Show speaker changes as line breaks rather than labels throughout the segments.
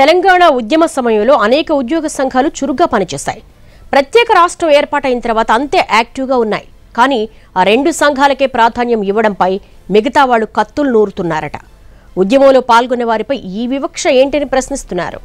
తెలంగాణ ఉద్యమ సమయంలో అనేక ఉద్యోగ సంఘాలు చురుగ్గా పనిచేశాయి ప్రత్యేక రాష్ట్రం ఏర్పాటైన తర్వాత అంతే యాక్టివ్గా ఉన్నాయి కానీ ఆ రెండు సంఘాలకే ప్రాధాన్యం ఇవ్వడంపై మిగతా వాళ్ళు కత్తులు నూరుతున్నారట ఉద్యమంలో పాల్గొనే వారిపై ఈ వివక్ష ఏంటని ప్రశ్నిస్తున్నారు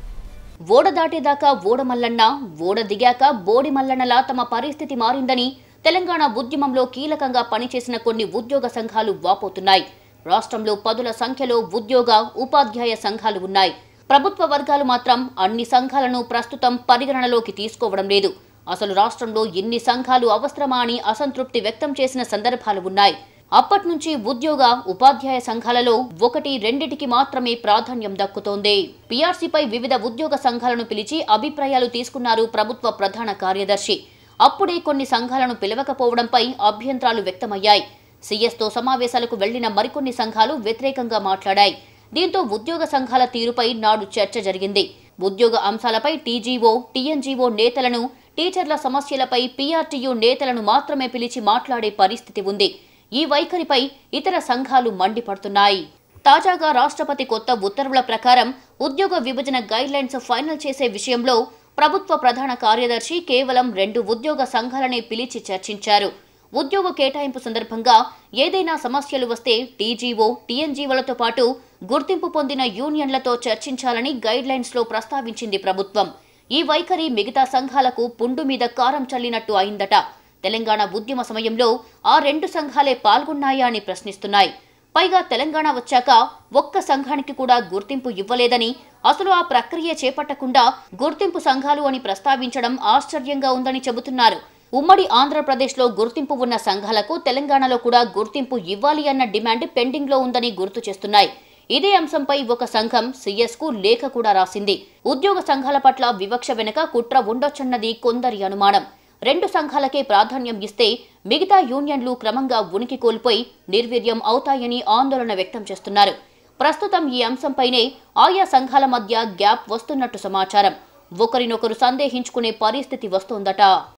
ఓడ దాటేదాకా ఓడ మల్లన్న ఓడ దిగాక బోడి మల్లన్నలా తమ పరిస్థితి మారిందని తెలంగాణ ఉద్యమంలో కీలకంగా పనిచేసిన కొన్ని ఉద్యోగ సంఘాలు వాపోతున్నాయి రాష్ట్రంలో పదుల సంఖ్యలో ఉద్యోగ ఉపాధ్యాయ సంఘాలు ఉన్నాయి ప్రభుత్వ వర్గాలు మాత్రం అన్ని సంఘాలను ప్రస్తుతం పరిగణనలోకి తీసుకోవడం లేదు అసలు రాష్ట్రంలో ఎన్ని సంఘాలు అవసరమా అని అసంతృప్తి వ్యక్తం చేసిన సందర్భాలు ఉన్నాయి అప్పట్నుంచి ఉద్యోగ ఉపాధ్యాయ సంఘాలలో ఒకటి రెండిటికి మాత్రమే ప్రాధాన్యం దక్కుతోంది పీఆర్సీపై వివిధ ఉద్యోగ సంఘాలను పిలిచి అభిప్రాయాలు తీసుకున్నారు ప్రభుత్వ ప్రధాన కార్యదర్శి అప్పుడే కొన్ని సంఘాలను పిలవకపోవడంపై అభ్యంతరాలు వ్యక్తమయ్యాయి సీఎస్తో సమావేశాలకు వెళ్లిన మరికొన్ని సంఘాలు వ్యతిరేకంగా మాట్లాడాయి దీంతో ఉద్యోగ సంఘాల తీరుపై నాడు చర్చ జరిగింది ఉద్యోగ అంశాలపై టీజీఓ టీఎన్జీఓ నేతలను టీచర్ల సమస్యలపై పీఆర్టీయూ నేతలను మాత్రమే పిలిచి మాట్లాడే పరిస్థితి ఉంది ఈ వైఖరిపై ఇతర సంఘాలు మండిపడుతున్నాయి తాజాగా రాష్ట్రపతి కొత్త ఉత్తర్వుల ప్రకారం ఉద్యోగ విభజన గైడ్లైన్స్ ఫైనల్ చేసే విషయంలో ప్రభుత్వ ప్రధాన కార్యదర్శి కేవలం రెండు ఉద్యోగ సంఘాలనే పిలిచి చర్చించారు ఉద్యోగ కేటాయింపు సందర్భంగా ఏదైనా సమస్యలు వస్తే టీజీఓ టీఎన్జీవోలతో పాటు గుర్తింపు పొందిన యూనియన్లతో చర్చించాలని గైడ్లైన్స్లో ప్రస్తావించింది ప్రభుత్వం ఈ వైఖరి మిగతా సంఘాలకు పుండు మీద కారం చల్లినట్టు అయిందట తెలంగాణ ఉద్యమ సమయంలో ఆ రెండు సంఘాలే పాల్గొన్నాయా అని ప్రశ్నిస్తున్నాయి పైగా తెలంగాణ వచ్చాక ఒక్క సంఘానికి కూడా గుర్తింపు ఇవ్వలేదని అసలు ఆ ప్రక్రియ చేపట్టకుండా గుర్తింపు సంఘాలు అని ప్రస్తావించడం ఆశ్చర్యంగా ఉందని చెబుతున్నారు ఉమ్మడి ఆంధ్రప్రదేశ్లో గుర్తింపు ఉన్న సంఘాలకు తెలంగాణలో కూడా గుర్తింపు ఇవ్వాలి అన్న డిమాండ్ పెండింగ్లో ఉందని గుర్తు చేస్తున్నాయి ఇదే అంశంపై ఒక సంఘం సీఎస్కు లేఖ కూడా రాసింది ఉద్యోగ సంఘాల పట్ల వివక్ష వెనుక కుట్ర ఉండొచ్చన్నది కొందరి అనుమానం రెండు సంఘాలకే ప్రాధాన్యం ఇస్తే మిగతా యూనియన్లు క్రమంగా ఉనికి కోల్పోయి నిర్వీర్యం అవుతాయని ఆందోళన వ్యక్తం చేస్తున్నారు ప్రస్తుతం ఈ అంశంపైనే ఆయా సంఘాల మధ్య గ్యాప్ వస్తున్నట్టు సమాచారం ఒకరినొకరు సందేహించుకునే పరిస్థితి వస్తోందట